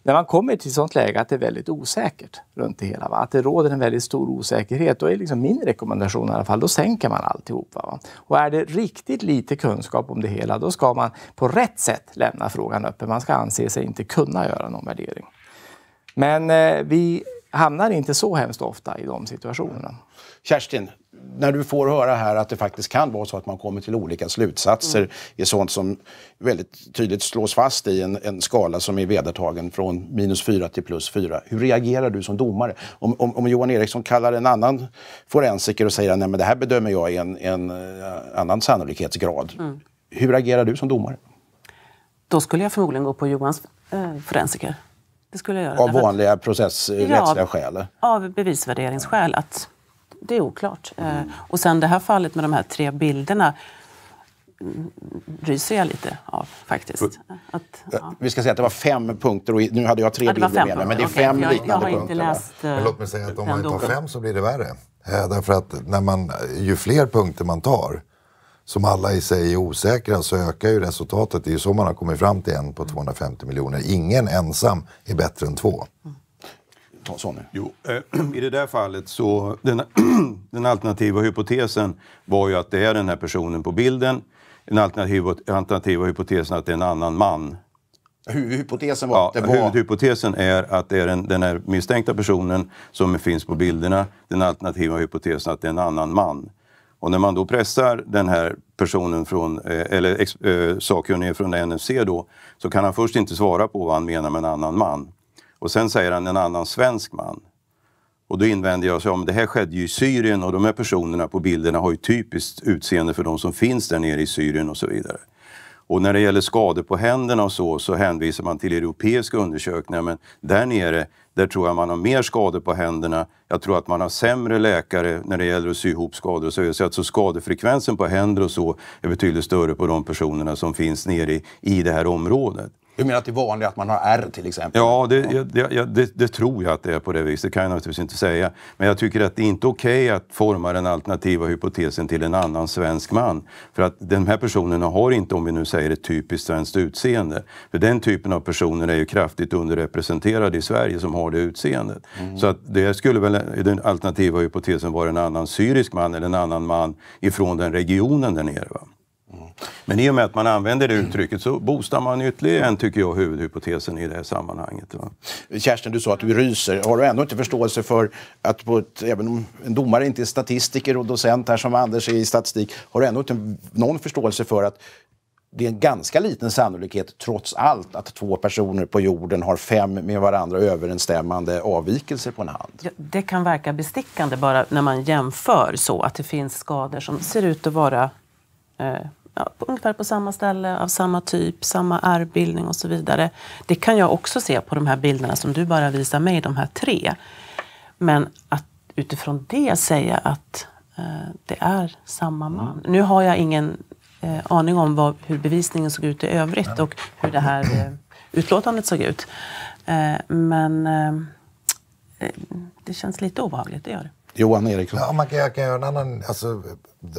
när man kommer till ett sånt läge att det är väldigt osäkert runt det hela, va? att det råder en väldigt stor osäkerhet, då är liksom min rekommendation i alla fall, då sänker man alltihop. Va? Och är det riktigt lite kunskap om det hela, då ska man på rätt sätt lämna frågan öppen. Man ska anse sig inte kunna göra någon värdering. Men eh, vi hamnar inte så hemskt ofta i de situationerna. Kerstin, när du får höra här att det faktiskt kan vara så att man kommer till olika slutsatser mm. är sånt som väldigt tydligt slås fast i en, en skala som är vedertagen från minus fyra till plus fyra, Hur reagerar du som domare? Om, om, om Johan Eriksson kallar en annan forensiker och säger att det här bedömer jag i en, en eh, annan sannolikhetsgrad. Mm. Hur agerar du som domare? Då skulle jag förmodligen gå på Johans eh, forensiker. Det skulle jag göra. Av vanliga processrättsliga ja, skäl? Av bevisvärderingsskäl. Att det är oklart. Mm. Och sen det här fallet med de här tre bilderna ryser jag lite av faktiskt. Att, eh, ja. Vi ska säga att det var fem punkter och nu hade jag tre ja, bilder med mig, men det är fem okay, liknande jag, jag punkter. Läst, eh, men låt mig säga att om man inte har fem så blir det värre. Därför att när man, ju fler punkter man tar, som alla i sig är osäkra, så ökar ju resultatet. Det är ju så man har kommit fram till en på 250 miljoner. Ingen ensam är bättre än två. Mm ta så nu. Jo, eh, i det där fallet så, den, den alternativa hypotesen var ju att det är den här personen på bilden. Den alternativa, alternativa hypotesen att det är en annan man. Huvudhypotesen var ja, det var... Huvudhypotesen är att det är den, den här misstänkta personen som finns på bilderna. Den alternativa hypotesen att det är en annan man. Och när man då pressar den här personen från, eh, eller eh, sakkunnigen från NFC då, så kan han först inte svara på vad han menar med en annan man. Och sen säger han en annan svensk man. Och då invänder jag att ja, det här skedde ju i Syrien och de här personerna på bilderna har ju typiskt utseende för de som finns där nere i Syrien och så vidare. Och när det gäller skador på händerna och så, så hänvisar man till europeiska undersökningar. Men där nere, där tror jag man har mer skador på händerna. Jag tror att man har sämre läkare när det gäller att sy ihop skador. Och så, så alltså skadefrekvensen på händer och så är betydligt större på de personerna som finns nere i, i det här området. Du menar att det är vanligt att man har R till exempel? Ja, det, ja. Jag, jag, det, det, tror jag att det är på det viset. Det kan jag naturligtvis inte säga. Men jag tycker att det är inte okej okay att forma den alternativa hypotesen till en annan svensk man. För att de här personerna har inte, om vi nu säger ett typiskt svenskt utseende. För den typen av personer är ju kraftigt underrepresenterade i Sverige som har det utseendet. Mm. Så att det skulle väl den alternativa hypotesen vara en annan syrisk man eller en annan man ifrån den regionen där nere. Va? Mm. Men i och med att man använder det uttrycket så boostar man ytterligare tycker jag, huvudhypotesen i det här sammanhanget. Va? Kerstin, du sa att du ryser. Har du ändå inte förståelse för att på ett, även om en domare inte är statistiker och docent här som Anders är i statistik, har du ändå inte någon förståelse för att det är en ganska liten sannolikhet trots allt att två personer på jorden har fem med varandra överensstämmande avvikelser på en hand. Ja, det kan verka bestickande bara när man jämför så att det finns skador som ser ut att vara eh, ja, ungefär på samma ställe, av samma typ, samma ärrbildning och så vidare. Det kan jag också se på de här bilderna som du bara visar mig, de här tre. Men att utifrån det säga att eh, det är samma man. Mm. Nu har jag ingen eh, aning om vad, hur bevisningen såg ut i övrigt och hur det här eh, utlåtandet såg ut. Eh, men eh, eh, det känns lite obehagligt, det gör det. Johan Eriksson. Ja, man kan, jag kan göra en annan... Alltså,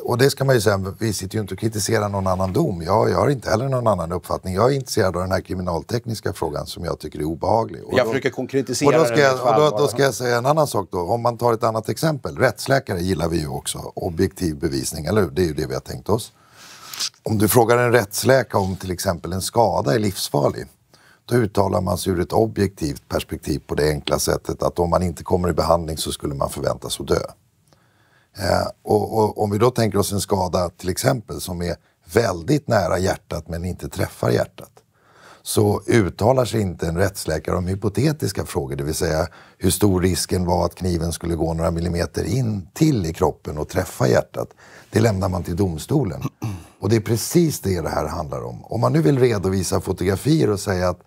och det ska man ju säga, vi sitter ju inte och kritiserar någon annan dom. Jag, jag har inte heller någon annan uppfattning. Jag är intresserad av den här kriminaltekniska frågan som jag tycker är obehaglig. Och jag då, försöker konkretisera och då ska jag, och då, då, ska jag säga en annan sak då. Om man tar ett annat exempel. Rättsläkare gillar vi ju också. Objektiv bevisning, eller hur? Det är ju det vi har tänkt oss. Om du frågar en rättsläkare om till exempel en skada är livsfarlig då uttalar man sig ur ett objektivt perspektiv på det enkla sättet att om man inte kommer i behandling så skulle man förväntas att dö. Eh, och, och, om vi då tänker oss en skada till exempel som är väldigt nära hjärtat men inte träffar hjärtat så uttalar sig inte en rättsläkare om hypotetiska frågor, det vill säga hur stor risken var att kniven skulle gå några millimeter in till i kroppen och träffa hjärtat. Det lämnar man till domstolen. Och det är precis det det här handlar om. Om man nu vill redovisa fotografier och säga att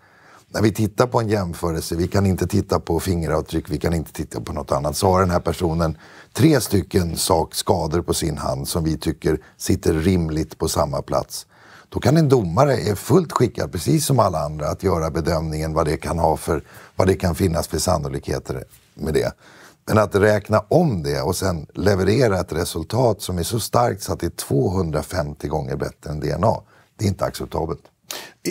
när vi tittar på en jämförelse, vi kan inte titta på fingeravtryck, vi kan inte titta på något annat, så har den här personen tre stycken sak, skador på sin hand som vi tycker sitter rimligt på samma plats. Då kan en domare, är fullt skickad, precis som alla andra, att göra bedömningen vad det kan ha för, vad det kan finnas för sannolikheter med det. Men att räkna om det och sen leverera ett resultat som är så starkt så att det är 250 gånger bättre än DNA, det är inte acceptabelt.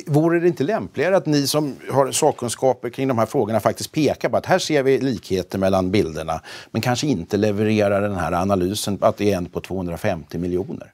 Vore det inte lämpligare att ni som har sakkunskaper kring de här frågorna faktiskt pekar på att här ser vi likheter mellan bilderna men kanske inte levererar den här analysen att det är en på 250 miljoner?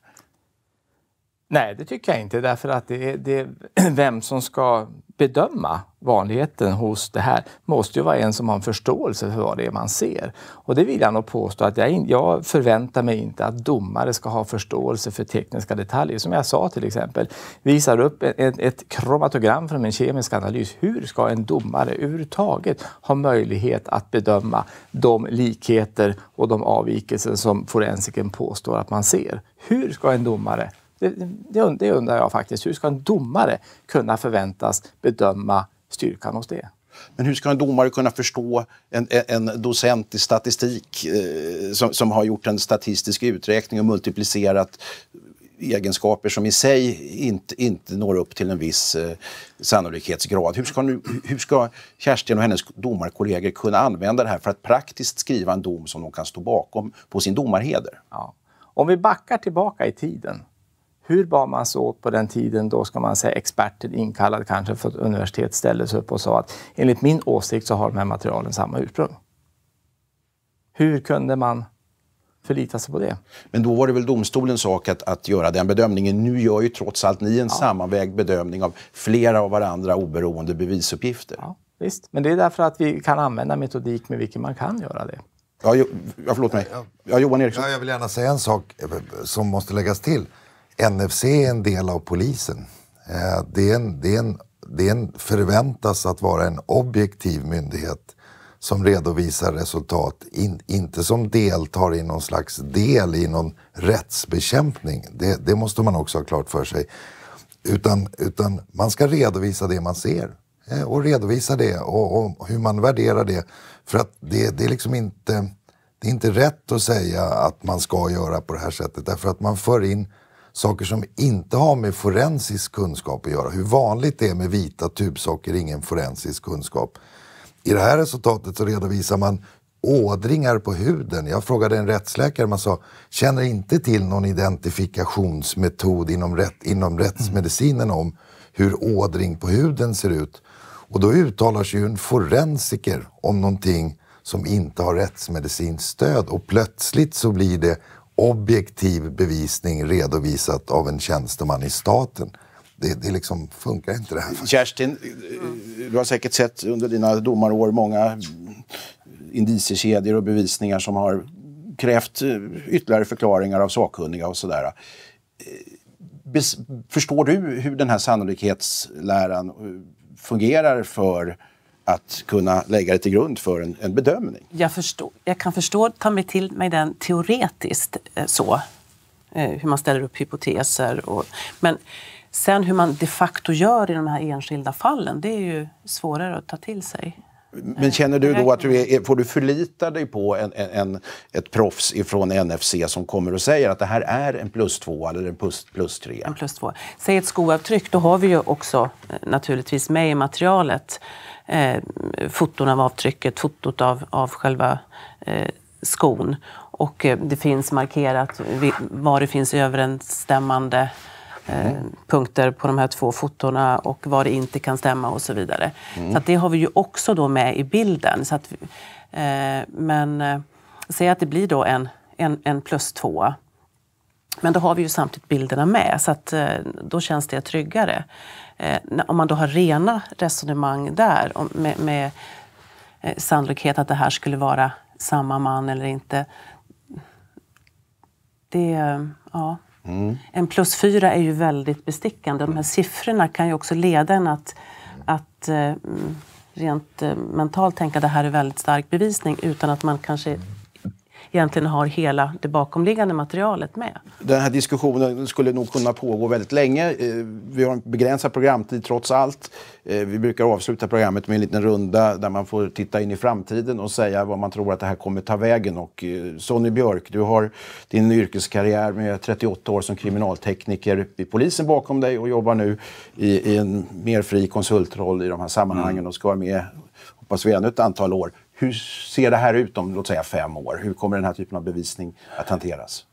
Nej, det tycker jag inte därför att det är, det är vem som ska bedöma vanligheten hos det här måste ju vara en som har en förståelse för vad det är man ser. Och det vill jag nog påstå att jag, jag förväntar mig inte att domare ska ha förståelse för tekniska detaljer. Som jag sa till exempel, visar upp e-, ett, ett kromatogram från en kemisk analys. Hur ska en domare överhuvudtaget ha möjlighet att bedöma de likheter och de avvikelser som forensiken påstår att man ser? Hur ska en domare det, det, undrar jag faktiskt. Hur ska en domare kunna förväntas bedöma styrkan hos det? Men hur ska en domare kunna förstå en, en docent i statistik eh, som, som har gjort en statistisk uträkning och multiplicerat egenskaper som i sig inte, inte når upp till en viss eh, sannolikhetsgrad. Hur ska, nu, hur ska Kerstin och hennes domarkollegor kunna använda det här för att praktiskt skriva en dom som de kan stå bakom på sin domarheder? Ja. Om vi backar tillbaka i tiden hur bar man sig åt på den tiden då ska man säga experter inkallad kanske för ett universitet ställde sig upp och sa att enligt min åsikt så har de här materialen samma ursprung. Hur kunde man förlita sig på det. Men då var det väl domstolens sak att, att göra den bedömningen. Nu gör ju trots allt ni en ja. sammanvägd bedömning av flera av varandra oberoende bevisuppgifter. Ja, visst, men det är därför att vi kan använda metodik med vilken man kan göra det. Ja, jo, ja, förlåt mig. Ja, Johan Eriksson. Ja, jag vill gärna säga en sak som måste läggas till. NFC är en del av polisen. Eh, det, är en, det, är en, det är en, förväntas att vara en objektiv myndighet som redovisar resultat, in, inte som deltar i någon slags del i någon rättsbekämpning. Det, det, måste man också ha klart för sig. Utan, utan man ska redovisa det man ser eh, och redovisa det och, och hur man värderar det. För att det, det är liksom inte det är inte rätt att säga att man ska göra på det här sättet därför att man för in saker som inte har med forensisk kunskap att göra. Hur vanligt det är med vita tubsocker är ingen forensisk kunskap. I det här resultatet så redovisar man ådringar på huden. Jag frågade en rättsläkare, man sa känner inte till någon identifikationsmetod inom, rätt, inom rättsmedicinen om hur ådring på huden ser ut. Och då uttalar sig ju en forensiker om någonting som inte har rättsmedicinskt stöd och plötsligt så blir det objektiv bevisning redovisat av en tjänsteman i staten. Det, det liksom funkar inte det här. Kerstin, du har säkert sett under dina domarår många indiciekedjor och bevisningar som har krävt ytterligare förklaringar av sakkunniga och sådär. Förstår du hur den här sannolikhetsläran fungerar för att kunna lägga det till grund för en, en bedömning. Jag, förstår, jag kan förstå, ta mig till mig den teoretiskt eh, så, eh, hur man ställer upp hypoteser. Och, men sen hur man de facto gör i de här enskilda fallen, det är ju svårare att ta till sig. Men eh, känner du då att du är, får du förlita dig på en, en, ett proffs från NFC som kommer och säger att det här är en plus två eller en plus, plus tre? En plus två. Säg ett skoavtryck, då har vi ju också naturligtvis med i materialet eh, foton av avtrycket, fotot av, av själva eh, skon. Och eh, det finns markerat var det finns överensstämmande eh, mm. punkter på de här två fotona och var det inte kan stämma och så vidare. Mm. Så det har vi ju också då med i bilden. Så att, eh, men eh, säg att det blir då en, en, en plus tvåa. Men då har vi ju samtidigt bilderna med, så att, eh, då känns det tryggare. Eh, om man då har rena resonemang där med, med eh, sannolikhet att det här skulle vara samma man eller inte. Det, ja. Mm. En plus fyra är ju väldigt bestickande. De här siffrorna kan ju också leda en att, att rent mentalt tänka att det här är väldigt stark bevisning utan att man kanske egentligen har hela det bakomliggande materialet med. Den här diskussionen skulle nog kunna pågå väldigt länge. Eh, vi har en begränsad programtid trots allt. Eh, vi brukar avsluta programmet med en liten runda där man får titta in i framtiden och säga vad man tror att det här kommer ta vägen. Och eh, Sonny Björk, du har din yrkeskarriär med 38 år som kriminaltekniker i polisen bakom dig och jobbar nu i, i en mer fri konsultroll i de här sammanhangen mm. och ska vara med, hoppas vi, ännu ett antal år. Hur ser det här ut om låt säga fem år? Hur kommer den här typen av bevisning att hanteras?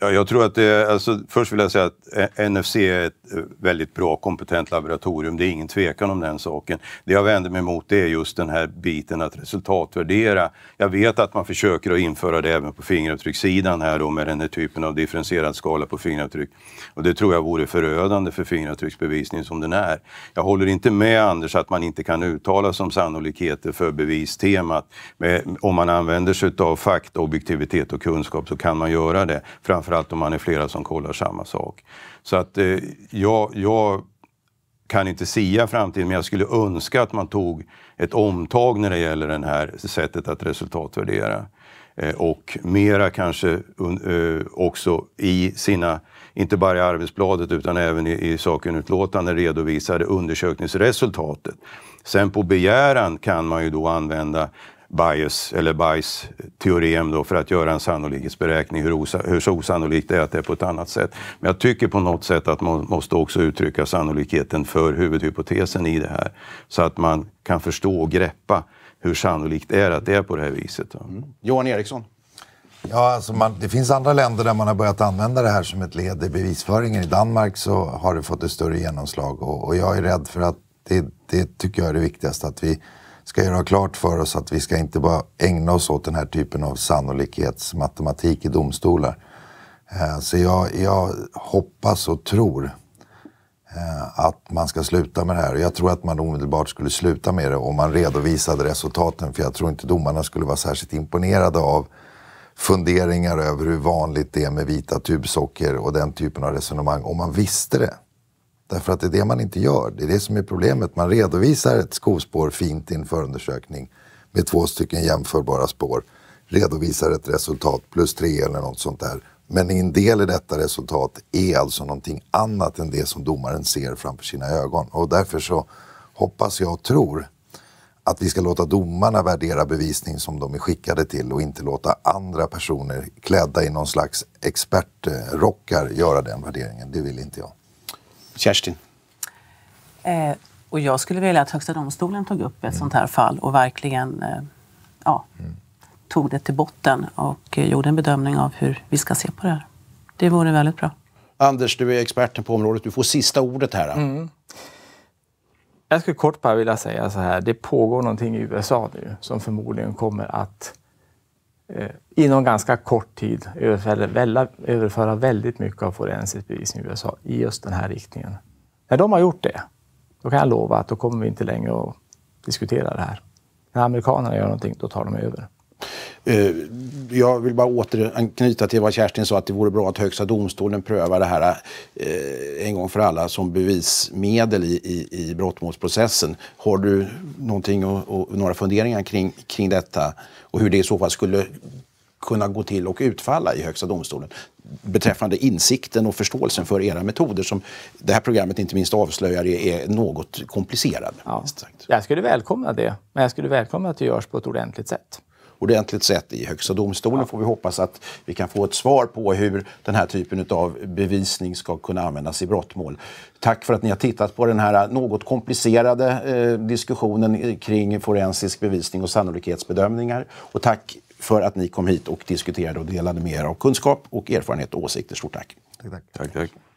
Ja, jag tror att det, alltså, först vill jag säga att eh, NFC är ett eh, väldigt bra, kompetent laboratorium. Det är ingen tvekan om den saken. Det jag vänder mig mot är just den här biten att resultatvärdera. Jag vet att man försöker att införa det även på fingeravtryckssidan här då med den här typen av differentierad skala på fingeravtryck. Och det tror jag vore förödande för fingeravtrycksbevisningen som den är. Jag håller inte med Anders att man inte kan uttala sig om sannolikheter för bevistemat. Men om man använder sig av fakta, objektivitet och kunskap så kan man göra det. Framför framförallt om man är flera som kollar samma sak. Så att eh, jag, jag kan inte sia framtiden, men jag skulle önska att man tog ett omtag när det gäller det här sättet att resultatvärdera. Eh, och mera kanske eh, också i sina, inte bara i arbetsbladet utan även i, i sakunutlåtanden redovisade undersökningsresultatet. Sen på begäran kan man ju då använda bias eller bias teorem då för att göra en sannolikhetsberäkning hur, osa, hur så osannolikt det är att det är på ett annat sätt. Men jag tycker på något sätt att man måste också uttrycka sannolikheten för huvudhypotesen i det här så att man kan förstå och greppa hur sannolikt det är att det är på det här viset. Mm. Johan Eriksson? Ja, alltså man, det finns andra länder där man har börjat använda det här som ett led i bevisföringen. I Danmark så har det fått ett större genomslag och, och jag är rädd för att det, det tycker jag är det viktigaste att vi ska göra klart för oss att vi ska inte bara ägna oss åt den här typen av sannolikhetsmatematik i domstolar. Eh, så jag, jag hoppas och tror eh, att man ska sluta med det här. Jag tror att man omedelbart skulle sluta med det om man redovisade resultaten för jag tror inte domarna skulle vara särskilt imponerade av funderingar över hur vanligt det är med vita tubsocker och den typen av resonemang om man visste det. Därför att det är det man inte gör. Det är det som är problemet. Man redovisar ett skospår fint i en förundersökning med två stycken jämförbara spår. Redovisar ett resultat plus tre eller något sånt där. Men en del i detta resultat är alltså någonting annat än det som domaren ser framför sina ögon. Och därför så hoppas jag och tror att vi ska låta domarna värdera bevisning som de är skickade till och inte låta andra personer klädda i någon slags expertrockar göra den värderingen. Det vill inte jag. Kerstin? Eh, och jag skulle vilja att Högsta domstolen tog upp ett mm. sånt här fall och verkligen eh, ja, mm. tog det till botten och eh, gjorde en bedömning av hur vi ska se på det här. Det vore väldigt bra. Anders, du är experten på området. Du får sista ordet här. Mm. Jag skulle kort bara vilja säga så här. Det pågår någonting i USA nu som förmodligen kommer att Eh, inom ganska kort tid överföra, överföra väldigt mycket av forensisk bevisning i USA i just den här riktningen. När de har gjort det, då kan jag lova att då kommer vi inte längre att diskutera det här. När amerikanerna gör någonting, då tar de över. Eh, jag vill bara återanknyta till vad Kerstin sa, att det vore bra att Högsta domstolen prövar det här eh, en gång för alla som bevismedel i, i, i brottmålsprocessen. Har du någonting och, och, några funderingar kring, kring detta och hur det i så fall skulle kunna gå till och utfalla i Högsta domstolen beträffande insikten och förståelsen för era metoder som det här programmet inte minst avslöjar är, något komplicerad. Ja. Jag skulle välkomna det, men jag skulle välkomna att det görs på ett ordentligt sätt ordentligt sätt i Högsta domstolen. Ja. får vi hoppas att vi kan få ett svar på hur den här typen av bevisning ska kunna användas i brottmål. Tack för att ni har tittat på den här något komplicerade eh, diskussionen kring forensisk bevisning och sannolikhetsbedömningar. Och tack för att ni kom hit och diskuterade och delade med er av kunskap och erfarenhet och åsikter. Stort tack. Tack, tack. tack, tack.